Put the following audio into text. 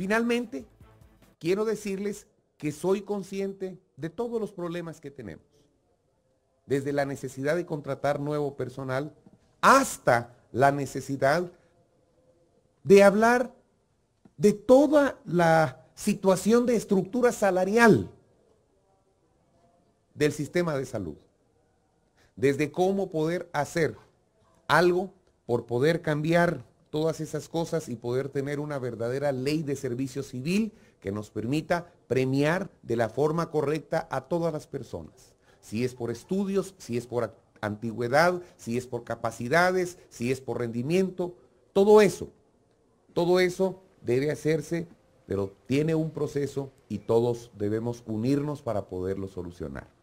Finalmente, quiero decirles que soy consciente de todos los problemas que tenemos, desde la necesidad de contratar nuevo personal hasta la necesidad de hablar de toda la situación de estructura salarial del sistema de salud, desde cómo poder hacer algo por poder cambiar todas esas cosas y poder tener una verdadera ley de servicio civil que nos permita premiar de la forma correcta a todas las personas. Si es por estudios, si es por antigüedad, si es por capacidades, si es por rendimiento, todo eso, todo eso debe hacerse, pero tiene un proceso y todos debemos unirnos para poderlo solucionar.